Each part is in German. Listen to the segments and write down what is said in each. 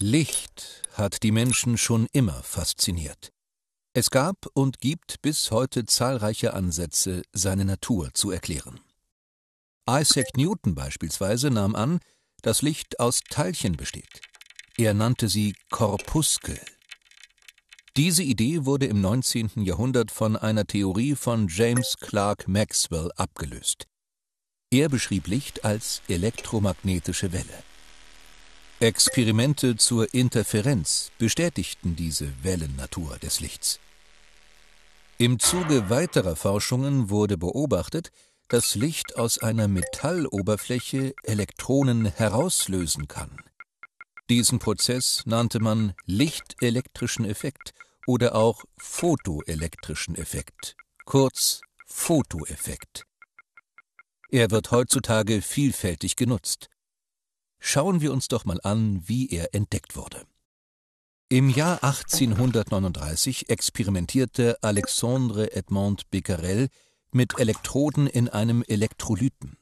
Licht hat die Menschen schon immer fasziniert. Es gab und gibt bis heute zahlreiche Ansätze, seine Natur zu erklären. Isaac Newton beispielsweise nahm an, dass Licht aus Teilchen besteht. Er nannte sie Korpuskel. Diese Idee wurde im 19. Jahrhundert von einer Theorie von James Clerk Maxwell abgelöst. Er beschrieb Licht als elektromagnetische Welle. Experimente zur Interferenz bestätigten diese Wellennatur des Lichts. Im Zuge weiterer Forschungen wurde beobachtet, dass Licht aus einer Metalloberfläche Elektronen herauslösen kann. Diesen Prozess nannte man lichtelektrischen Effekt oder auch photoelektrischen Effekt, kurz Photoeffekt. Er wird heutzutage vielfältig genutzt. Schauen wir uns doch mal an, wie er entdeckt wurde. Im Jahr 1839 experimentierte Alexandre Edmond Becquerel mit Elektroden in einem Elektrolyten.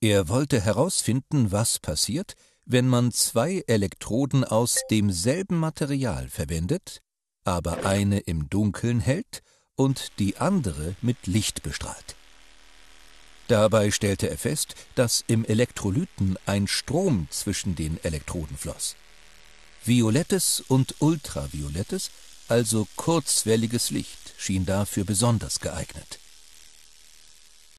Er wollte herausfinden, was passiert, wenn man zwei Elektroden aus demselben Material verwendet, aber eine im Dunkeln hält und die andere mit Licht bestrahlt. Dabei stellte er fest, dass im Elektrolyten ein Strom zwischen den Elektroden floss. Violettes und ultraviolettes, also kurzwelliges Licht, schien dafür besonders geeignet.